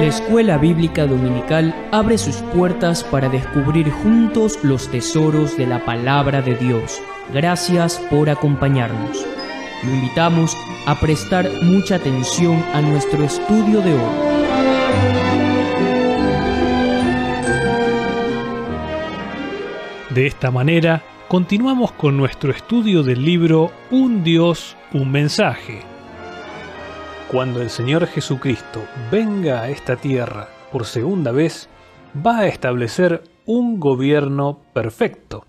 la Escuela Bíblica Dominical abre sus puertas para descubrir juntos los tesoros de la palabra de Dios. Gracias por acompañarnos. Lo invitamos a prestar mucha atención a nuestro estudio de hoy. De esta manera, continuamos con nuestro estudio del libro Un Dios, un mensaje cuando el Señor Jesucristo venga a esta tierra por segunda vez, va a establecer un gobierno perfecto.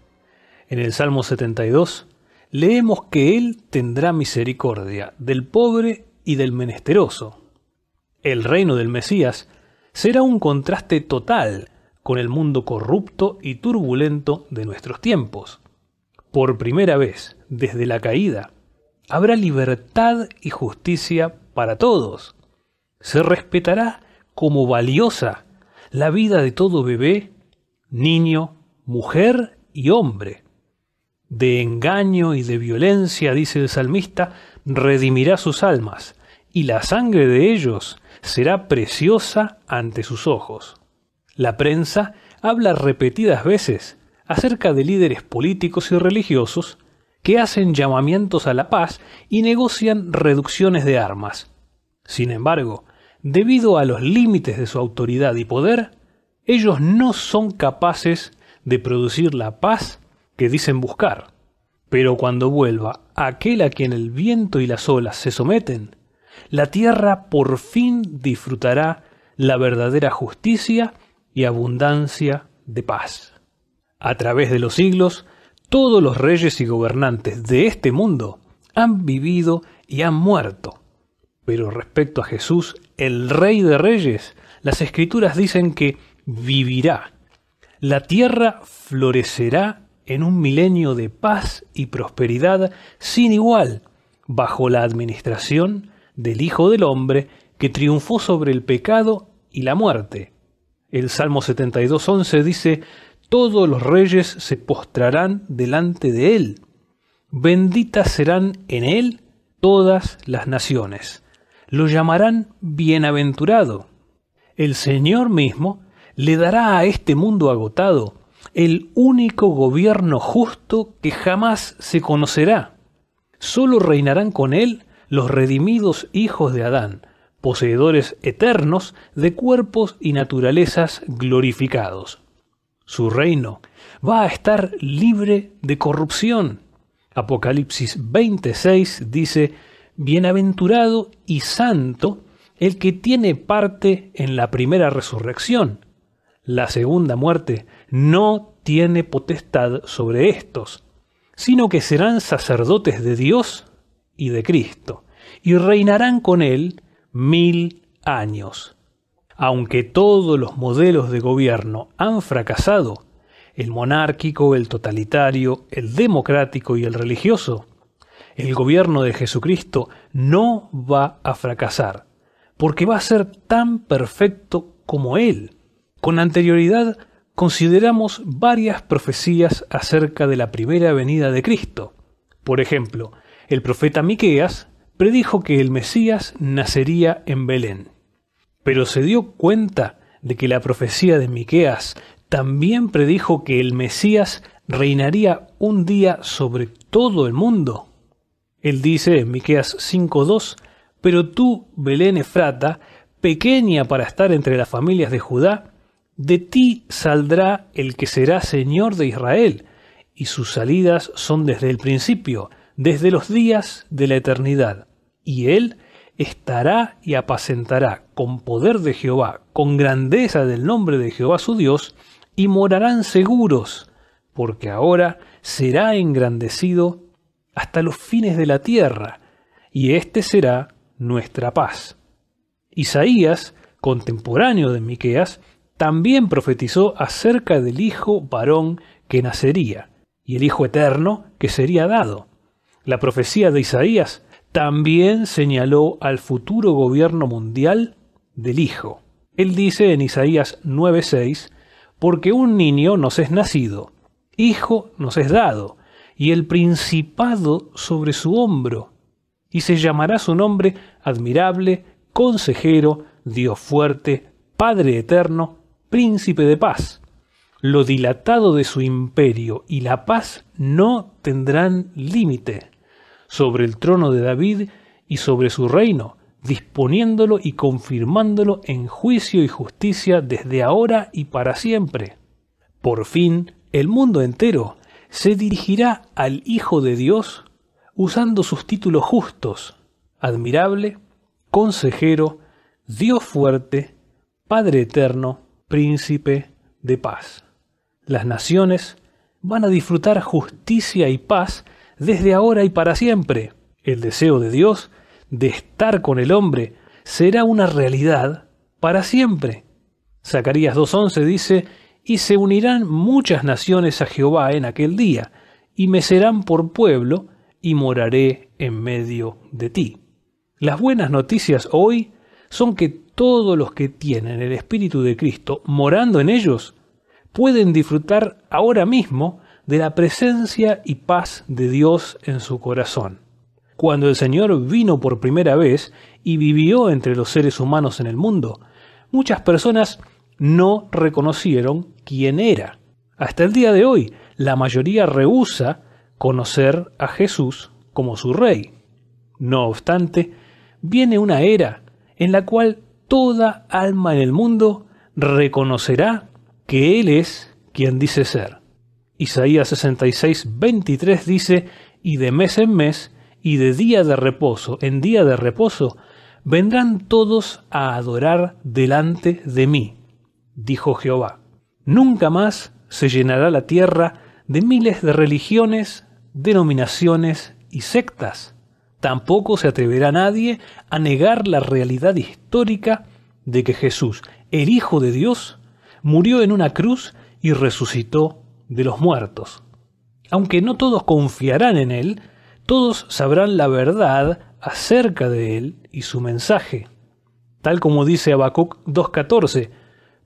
En el Salmo 72 leemos que Él tendrá misericordia del pobre y del menesteroso. El reino del Mesías será un contraste total con el mundo corrupto y turbulento de nuestros tiempos. Por primera vez desde la caída, habrá libertad y justicia para todos. Se respetará como valiosa la vida de todo bebé, niño, mujer y hombre. De engaño y de violencia, dice el salmista, redimirá sus almas, y la sangre de ellos será preciosa ante sus ojos. La prensa habla repetidas veces acerca de líderes políticos y religiosos que hacen llamamientos a la paz y negocian reducciones de armas. Sin embargo, debido a los límites de su autoridad y poder, ellos no son capaces de producir la paz que dicen buscar. Pero cuando vuelva aquel a quien el viento y las olas se someten, la tierra por fin disfrutará la verdadera justicia y abundancia de paz. A través de los siglos, todos los reyes y gobernantes de este mundo han vivido y han muerto. Pero respecto a Jesús, el Rey de Reyes, las escrituras dicen que vivirá. La tierra florecerá en un milenio de paz y prosperidad sin igual, bajo la administración del Hijo del Hombre que triunfó sobre el pecado y la muerte. El Salmo 72.11 dice, todos los reyes se postrarán delante de él. Benditas serán en él todas las naciones. Lo llamarán bienaventurado. El Señor mismo le dará a este mundo agotado el único gobierno justo que jamás se conocerá. Solo reinarán con él los redimidos hijos de Adán, poseedores eternos de cuerpos y naturalezas glorificados su reino va a estar libre de corrupción. Apocalipsis 26 dice, Bienaventurado y santo el que tiene parte en la primera resurrección. La segunda muerte no tiene potestad sobre estos, sino que serán sacerdotes de Dios y de Cristo, y reinarán con él mil años. Aunque todos los modelos de gobierno han fracasado, el monárquico, el totalitario, el democrático y el religioso, el gobierno de Jesucristo no va a fracasar, porque va a ser tan perfecto como Él. Con anterioridad consideramos varias profecías acerca de la primera venida de Cristo. Por ejemplo, el profeta Miqueas predijo que el Mesías nacería en Belén pero se dio cuenta de que la profecía de Miqueas también predijo que el Mesías reinaría un día sobre todo el mundo. Él dice en Miqueas 5:2, "Pero tú, Belén Efrata, pequeña para estar entre las familias de Judá, de ti saldrá el que será Señor de Israel, y sus salidas son desde el principio, desde los días de la eternidad, y él estará y apacentará con poder de Jehová, con grandeza del nombre de Jehová su Dios, y morarán seguros, porque ahora será engrandecido hasta los fines de la tierra, y este será nuestra paz. Isaías, contemporáneo de Miqueas, también profetizó acerca del hijo varón que nacería, y el hijo eterno que sería dado. La profecía de Isaías también señaló al futuro gobierno mundial del Hijo. Él dice en Isaías 9:6, porque un niño nos es nacido, hijo nos es dado, y el principado sobre su hombro, y se llamará su nombre admirable, consejero, Dios fuerte, Padre eterno, príncipe de paz. Lo dilatado de su imperio y la paz no tendrán límite sobre el trono de David y sobre su reino, disponiéndolo y confirmándolo en juicio y justicia desde ahora y para siempre. Por fin, el mundo entero se dirigirá al Hijo de Dios usando sus títulos justos, admirable, consejero, Dios fuerte, Padre eterno, príncipe de paz. Las naciones van a disfrutar justicia y paz desde ahora y para siempre. El deseo de Dios de estar con el hombre será una realidad para siempre. Zacarías 2.11 dice, y se unirán muchas naciones a Jehová en aquel día, y me serán por pueblo, y moraré en medio de ti. Las buenas noticias hoy son que todos los que tienen el Espíritu de Cristo morando en ellos pueden disfrutar ahora mismo de la presencia y paz de Dios en su corazón. Cuando el Señor vino por primera vez y vivió entre los seres humanos en el mundo, muchas personas no reconocieron quién era. Hasta el día de hoy, la mayoría rehúsa conocer a Jesús como su rey. No obstante, viene una era en la cual toda alma en el mundo reconocerá que Él es quien dice ser. Isaías 66, 23 dice, y de mes en mes, y de día de reposo en día de reposo, vendrán todos a adorar delante de mí, dijo Jehová. Nunca más se llenará la tierra de miles de religiones, denominaciones y sectas. Tampoco se atreverá nadie a negar la realidad histórica de que Jesús, el Hijo de Dios, murió en una cruz y resucitó de los muertos. Aunque no todos confiarán en Él, todos sabrán la verdad acerca de Él y su mensaje. Tal como dice Habacuc 2.14,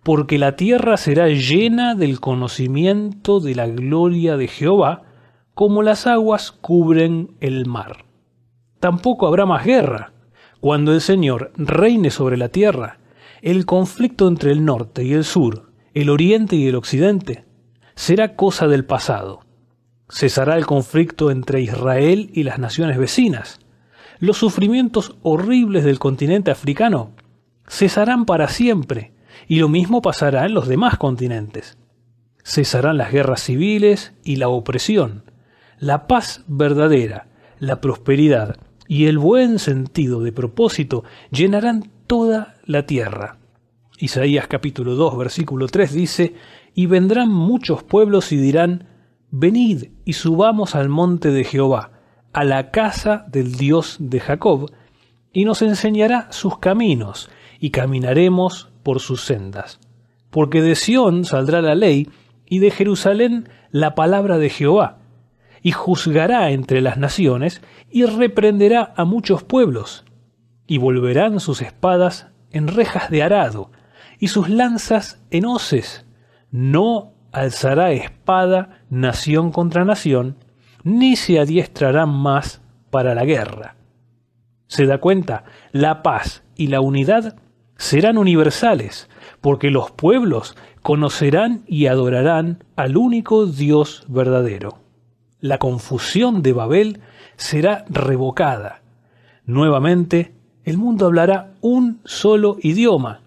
porque la tierra será llena del conocimiento de la gloria de Jehová, como las aguas cubren el mar. Tampoco habrá más guerra, cuando el Señor reine sobre la tierra. El conflicto entre el norte y el sur, el oriente y el occidente, será cosa del pasado. Cesará el conflicto entre Israel y las naciones vecinas. Los sufrimientos horribles del continente africano cesarán para siempre, y lo mismo pasará en los demás continentes. Cesarán las guerras civiles y la opresión. La paz verdadera, la prosperidad y el buen sentido de propósito llenarán toda la tierra. Isaías capítulo 2 versículo 3 dice, Y vendrán muchos pueblos y dirán, Venid y subamos al monte de Jehová, a la casa del Dios de Jacob, y nos enseñará sus caminos, y caminaremos por sus sendas. Porque de Sión saldrá la ley, y de Jerusalén la palabra de Jehová, y juzgará entre las naciones, y reprenderá a muchos pueblos, y volverán sus espadas en rejas de arado, y sus lanzas en hoces. No alzará espada nación contra nación, ni se adiestrarán más para la guerra. ¿Se da cuenta? La paz y la unidad serán universales, porque los pueblos conocerán y adorarán al único Dios verdadero. La confusión de Babel será revocada. Nuevamente, el mundo hablará un solo idioma,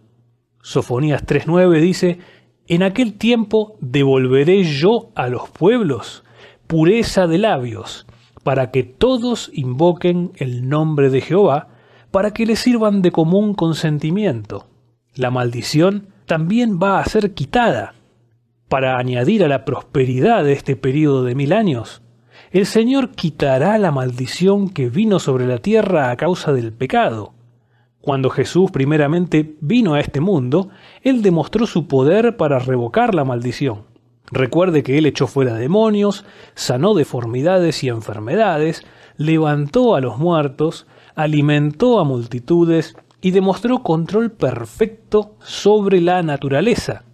Sofonías 3.9 dice, En aquel tiempo devolveré yo a los pueblos pureza de labios, para que todos invoquen el nombre de Jehová, para que le sirvan de común consentimiento. La maldición también va a ser quitada. Para añadir a la prosperidad de este período de mil años, el Señor quitará la maldición que vino sobre la tierra a causa del pecado cuando Jesús primeramente vino a este mundo, Él demostró su poder para revocar la maldición. Recuerde que Él echó fuera demonios, sanó deformidades y enfermedades, levantó a los muertos, alimentó a multitudes y demostró control perfecto sobre la naturaleza.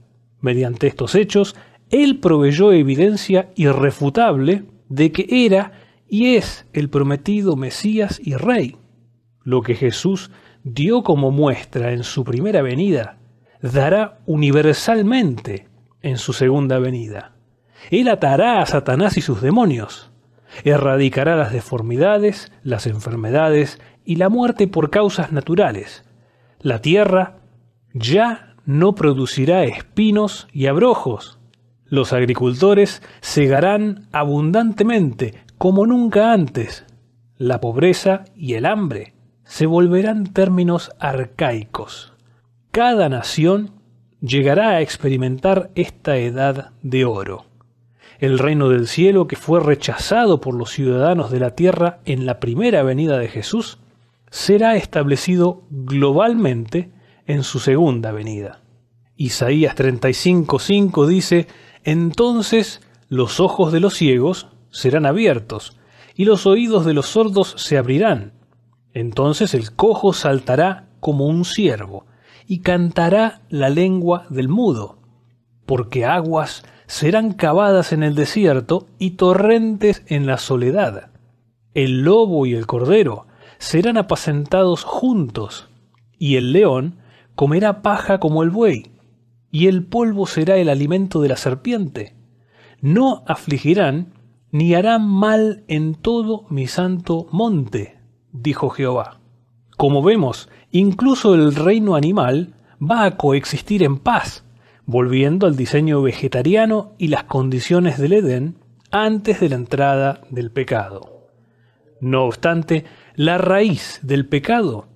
Mediante estos hechos, Él proveyó evidencia irrefutable de que era y es el prometido Mesías y Rey. Lo que Jesús dio como muestra en su primera venida, dará universalmente en su segunda venida. Él atará a Satanás y sus demonios, erradicará las deformidades, las enfermedades y la muerte por causas naturales. La tierra ya no producirá espinos y abrojos. Los agricultores segarán abundantemente, como nunca antes, la pobreza y el hambre se volverán términos arcaicos. Cada nación llegará a experimentar esta edad de oro. El reino del cielo, que fue rechazado por los ciudadanos de la tierra en la primera venida de Jesús, será establecido globalmente en su segunda venida. Isaías 35:5 dice, Entonces los ojos de los ciegos serán abiertos, y los oídos de los sordos se abrirán, entonces el cojo saltará como un ciervo y cantará la lengua del mudo, porque aguas serán cavadas en el desierto y torrentes en la soledad. El lobo y el cordero serán apacentados juntos, y el león comerá paja como el buey, y el polvo será el alimento de la serpiente. No afligirán ni harán mal en todo mi santo monte, dijo Jehová. Como vemos, incluso el reino animal va a coexistir en paz, volviendo al diseño vegetariano y las condiciones del Edén antes de la entrada del pecado. No obstante, la raíz del pecado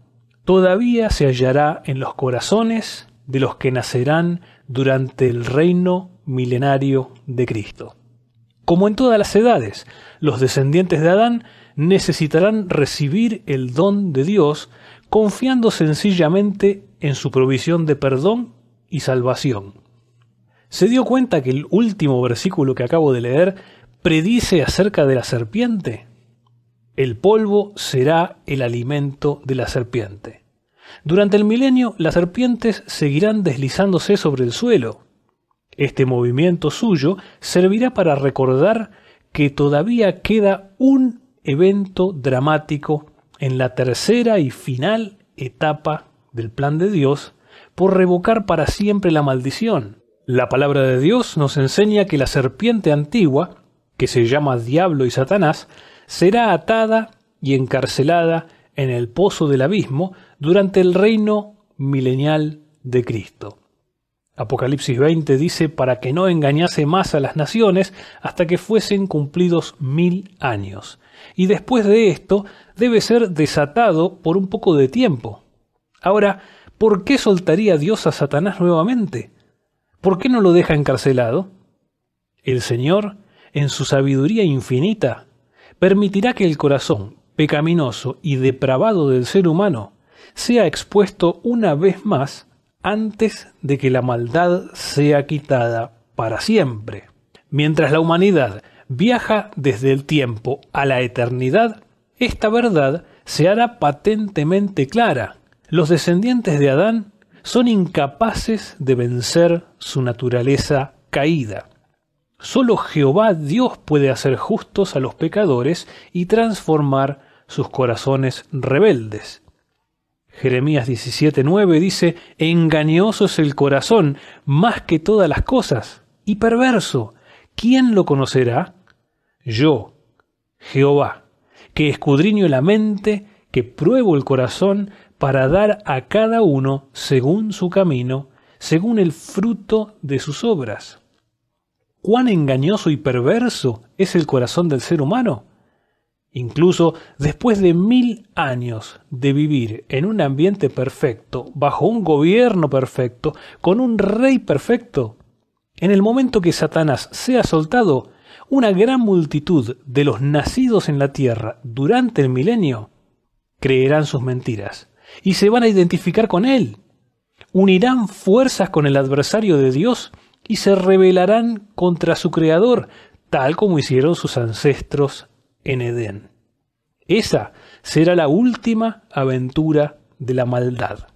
todavía se hallará en los corazones de los que nacerán durante el reino milenario de Cristo. Como en todas las edades, los descendientes de Adán necesitarán recibir el don de Dios confiando sencillamente en su provisión de perdón y salvación. ¿Se dio cuenta que el último versículo que acabo de leer predice acerca de la serpiente? El polvo será el alimento de la serpiente. Durante el milenio las serpientes seguirán deslizándose sobre el suelo. Este movimiento suyo servirá para recordar que todavía queda un evento dramático en la tercera y final etapa del plan de Dios por revocar para siempre la maldición. La palabra de Dios nos enseña que la serpiente antigua, que se llama Diablo y Satanás, será atada y encarcelada en el pozo del abismo durante el reino milenial de Cristo. Apocalipsis 20 dice, para que no engañase más a las naciones hasta que fuesen cumplidos mil años. Y después de esto debe ser desatado por un poco de tiempo. Ahora, ¿por qué soltaría Dios a Satanás nuevamente? ¿Por qué no lo deja encarcelado? El Señor, en su sabiduría infinita, permitirá que el corazón pecaminoso y depravado del ser humano sea expuesto una vez más antes de que la maldad sea quitada para siempre. Mientras la humanidad viaja desde el tiempo a la eternidad, esta verdad se hará patentemente clara. Los descendientes de Adán son incapaces de vencer su naturaleza caída. Solo Jehová Dios puede hacer justos a los pecadores y transformar sus corazones rebeldes. Jeremías 17:9 dice, engañoso es el corazón más que todas las cosas, y perverso. ¿Quién lo conocerá? Yo, Jehová, que escudriño la mente, que pruebo el corazón para dar a cada uno según su camino, según el fruto de sus obras. ¿Cuán engañoso y perverso es el corazón del ser humano? Incluso después de mil años de vivir en un ambiente perfecto, bajo un gobierno perfecto, con un rey perfecto, en el momento que Satanás sea soltado, una gran multitud de los nacidos en la tierra durante el milenio creerán sus mentiras y se van a identificar con él. Unirán fuerzas con el adversario de Dios y se rebelarán contra su creador, tal como hicieron sus ancestros en Edén. Esa será la última aventura de la maldad.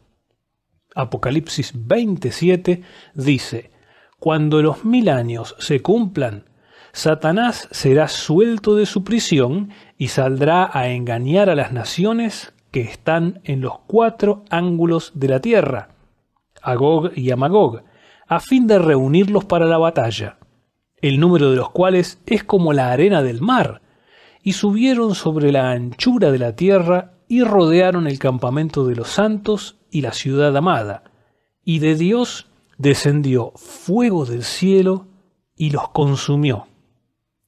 Apocalipsis 27 dice, Cuando los mil años se cumplan, Satanás será suelto de su prisión y saldrá a engañar a las naciones que están en los cuatro ángulos de la tierra, Agog y a Magog, a fin de reunirlos para la batalla, el número de los cuales es como la arena del mar, y subieron sobre la anchura de la tierra y rodearon el campamento de los santos y la ciudad amada. Y de Dios descendió fuego del cielo y los consumió.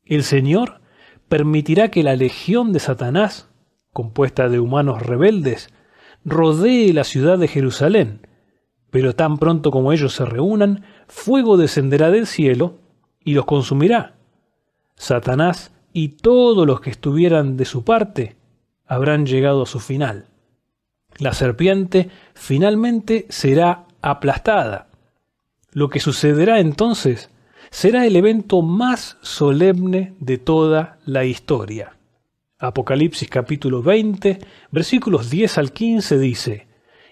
El Señor permitirá que la legión de Satanás, compuesta de humanos rebeldes, rodee la ciudad de Jerusalén, pero tan pronto como ellos se reúnan, fuego descenderá del cielo y los consumirá. Satanás y todos los que estuvieran de su parte habrán llegado a su final. La serpiente finalmente será aplastada. Lo que sucederá entonces será el evento más solemne de toda la historia. Apocalipsis capítulo 20, versículos 10 al 15 dice,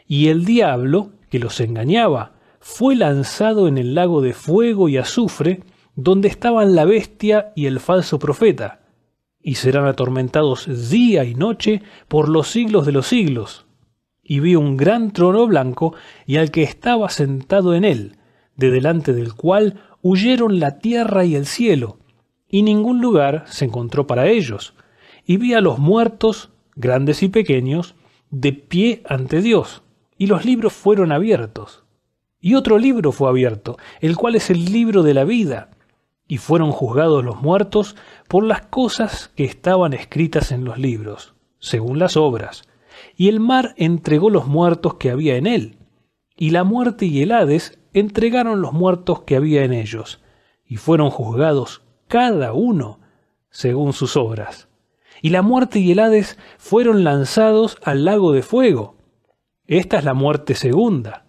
Y el diablo, que los engañaba, fue lanzado en el lago de fuego y azufre, donde estaban la bestia y el falso profeta, y serán atormentados día y noche por los siglos de los siglos. Y vi un gran trono blanco y al que estaba sentado en él, de delante del cual huyeron la tierra y el cielo, y ningún lugar se encontró para ellos. Y vi a los muertos, grandes y pequeños, de pie ante Dios, y los libros fueron abiertos. Y otro libro fue abierto, el cual es el libro de la vida y fueron juzgados los muertos por las cosas que estaban escritas en los libros, según las obras. Y el mar entregó los muertos que había en él, y la muerte y el Hades entregaron los muertos que había en ellos, y fueron juzgados cada uno según sus obras. Y la muerte y el Hades fueron lanzados al lago de fuego. Esta es la muerte segunda.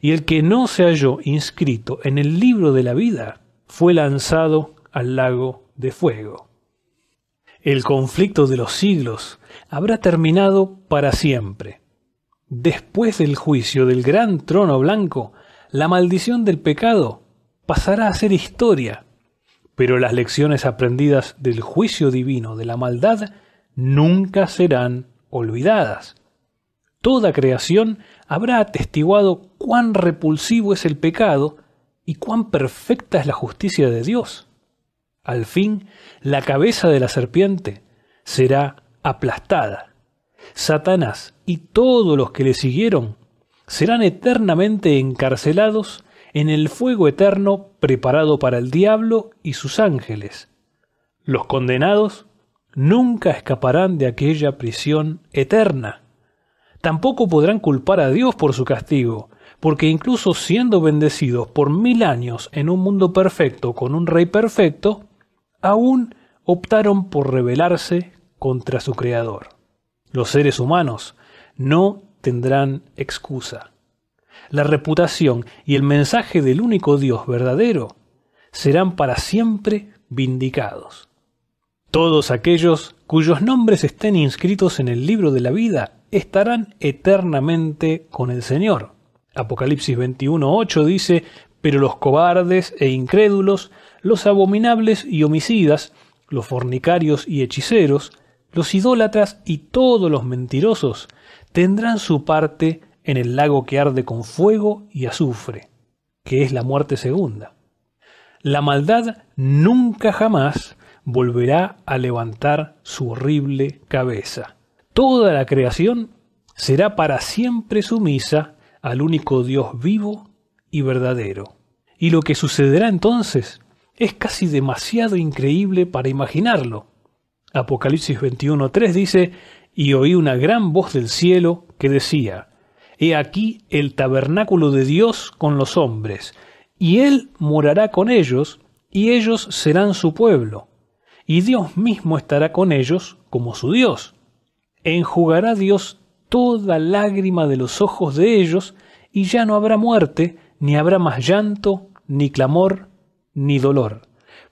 Y el que no se halló inscrito en el libro de la vida fue lanzado al lago de fuego. El conflicto de los siglos habrá terminado para siempre. Después del juicio del gran trono blanco, la maldición del pecado pasará a ser historia, pero las lecciones aprendidas del juicio divino de la maldad nunca serán olvidadas. Toda creación habrá atestiguado cuán repulsivo es el pecado y cuán perfecta es la justicia de Dios. Al fin, la cabeza de la serpiente será aplastada. Satanás y todos los que le siguieron serán eternamente encarcelados en el fuego eterno preparado para el diablo y sus ángeles. Los condenados nunca escaparán de aquella prisión eterna. Tampoco podrán culpar a Dios por su castigo, porque incluso siendo bendecidos por mil años en un mundo perfecto con un rey perfecto, aún optaron por rebelarse contra su creador. Los seres humanos no tendrán excusa. La reputación y el mensaje del único Dios verdadero serán para siempre vindicados. Todos aquellos cuyos nombres estén inscritos en el libro de la vida estarán eternamente con el Señor. Apocalipsis 21.8 dice, pero los cobardes e incrédulos, los abominables y homicidas, los fornicarios y hechiceros, los idólatras y todos los mentirosos tendrán su parte en el lago que arde con fuego y azufre, que es la muerte segunda. La maldad nunca jamás volverá a levantar su horrible cabeza. Toda la creación será para siempre sumisa al único Dios vivo y verdadero. Y lo que sucederá entonces es casi demasiado increíble para imaginarlo. Apocalipsis 21.3 dice, y oí una gran voz del cielo que decía, He aquí el tabernáculo de Dios con los hombres, y Él morará con ellos, y ellos serán su pueblo, y Dios mismo estará con ellos como su Dios. Enjugará Dios toda lágrima de los ojos de ellos, y ya no habrá muerte, ni habrá más llanto, ni clamor, ni dolor,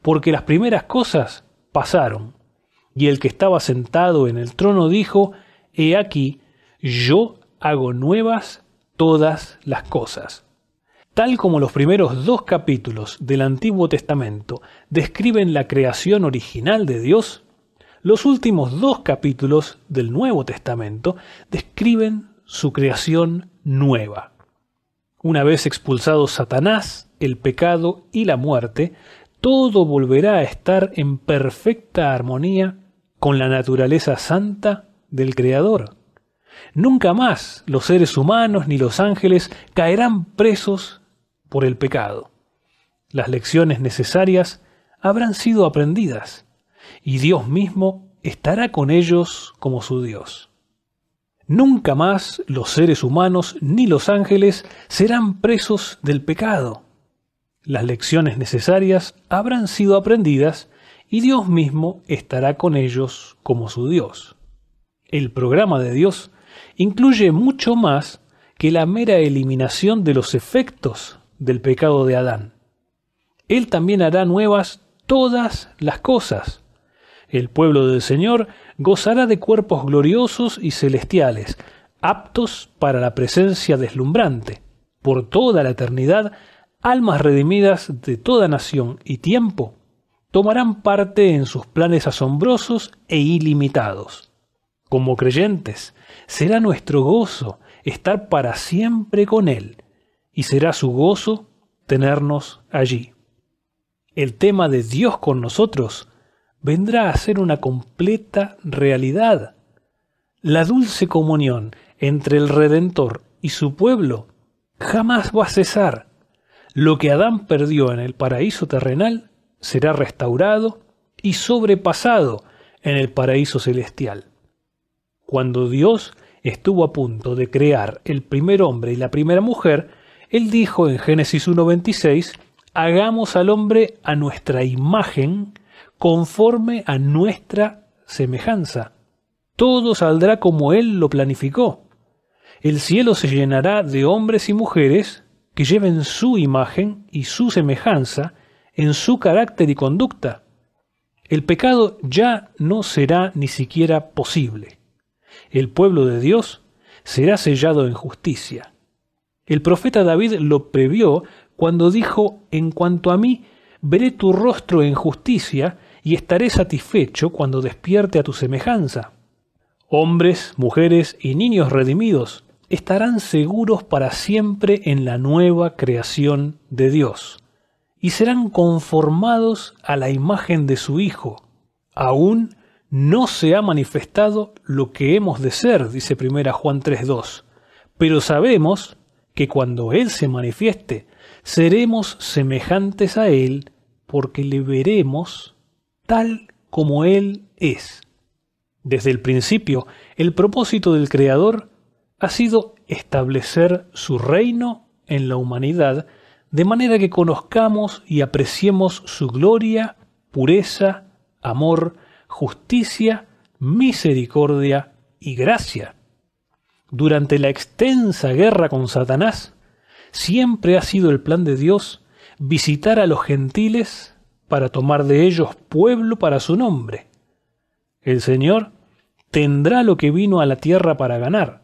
porque las primeras cosas pasaron. Y el que estaba sentado en el trono dijo, He aquí, yo hago nuevas todas las cosas. Tal como los primeros dos capítulos del Antiguo Testamento describen la creación original de Dios, los últimos dos capítulos del Nuevo Testamento describen su creación nueva. Una vez expulsado Satanás, el pecado y la muerte, todo volverá a estar en perfecta armonía con la naturaleza santa del Creador. Nunca más los seres humanos ni los ángeles caerán presos por el pecado. Las lecciones necesarias habrán sido aprendidas y Dios mismo estará con ellos como su Dios. Nunca más los seres humanos ni los ángeles serán presos del pecado. Las lecciones necesarias habrán sido aprendidas y Dios mismo estará con ellos como su Dios. El programa de Dios incluye mucho más que la mera eliminación de los efectos del pecado de Adán. Él también hará nuevas todas las cosas, el pueblo del Señor, gozará de cuerpos gloriosos y celestiales, aptos para la presencia deslumbrante. Por toda la eternidad, almas redimidas de toda nación y tiempo tomarán parte en sus planes asombrosos e ilimitados. Como creyentes, será nuestro gozo estar para siempre con Él, y será su gozo tenernos allí. El tema de Dios con nosotros vendrá a ser una completa realidad. La dulce comunión entre el Redentor y su pueblo jamás va a cesar. Lo que Adán perdió en el paraíso terrenal será restaurado y sobrepasado en el paraíso celestial. Cuando Dios estuvo a punto de crear el primer hombre y la primera mujer, Él dijo en Génesis 1.26, hagamos al hombre a nuestra imagen conforme a nuestra semejanza. Todo saldrá como Él lo planificó. El cielo se llenará de hombres y mujeres que lleven su imagen y su semejanza en su carácter y conducta. El pecado ya no será ni siquiera posible. El pueblo de Dios será sellado en justicia. El profeta David lo previó cuando dijo, en cuanto a mí, veré tu rostro en justicia y estaré satisfecho cuando despierte a tu semejanza. Hombres, mujeres y niños redimidos estarán seguros para siempre en la nueva creación de Dios, y serán conformados a la imagen de su Hijo. Aún no se ha manifestado lo que hemos de ser, dice primera Juan 3.2, pero sabemos que cuando Él se manifieste, seremos semejantes a Él porque le veremos tal como Él es. Desde el principio, el propósito del Creador ha sido establecer su reino en la humanidad, de manera que conozcamos y apreciemos su gloria, pureza, amor, justicia, misericordia y gracia. Durante la extensa guerra con Satanás, siempre ha sido el plan de Dios visitar a los gentiles para tomar de ellos pueblo para su nombre. El Señor tendrá lo que vino a la tierra para ganar,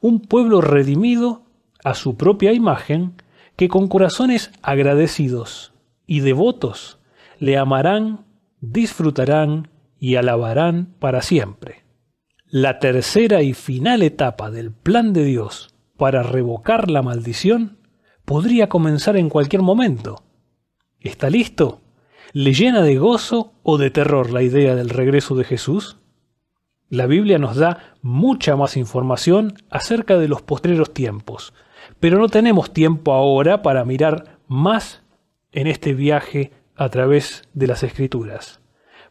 un pueblo redimido a su propia imagen, que con corazones agradecidos y devotos le amarán, disfrutarán y alabarán para siempre. La tercera y final etapa del plan de Dios para revocar la maldición podría comenzar en cualquier momento. ¿Está listo? ¿Le llena de gozo o de terror la idea del regreso de Jesús? La Biblia nos da mucha más información acerca de los postreros tiempos, pero no tenemos tiempo ahora para mirar más en este viaje a través de las escrituras.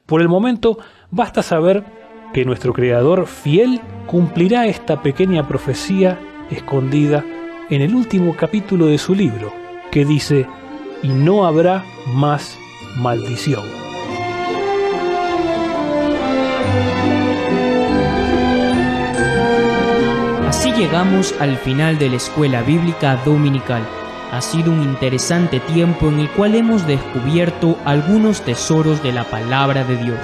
Por el momento, basta saber que nuestro Creador fiel cumplirá esta pequeña profecía escondida en el último capítulo de su libro, que dice, y no habrá más maldición. Así llegamos al final de la escuela bíblica dominical. Ha sido un interesante tiempo en el cual hemos descubierto algunos tesoros de la palabra de Dios.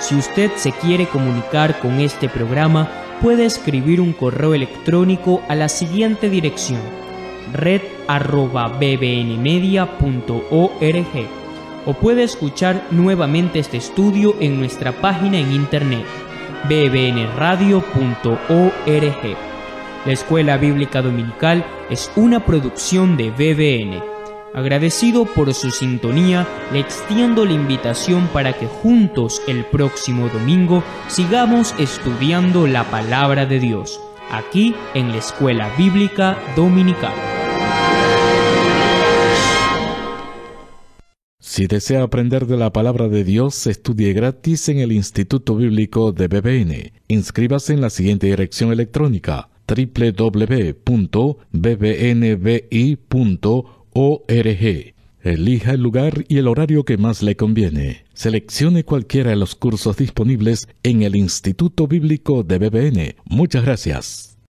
Si usted se quiere comunicar con este programa, puede escribir un correo electrónico a la siguiente dirección red o puede escuchar nuevamente este estudio en nuestra página en internet bbnradio.org. La Escuela Bíblica Dominical es una producción de BBN. Agradecido por su sintonía, le extiendo la invitación para que juntos el próximo domingo sigamos estudiando la palabra de Dios, aquí en la Escuela Bíblica Dominical. Si desea aprender de la palabra de Dios, estudie gratis en el Instituto Bíblico de BBN. Inscríbase en la siguiente dirección electrónica www.bbnbi.org. Elija el lugar y el horario que más le conviene. Seleccione cualquiera de los cursos disponibles en el Instituto Bíblico de BBN. Muchas gracias.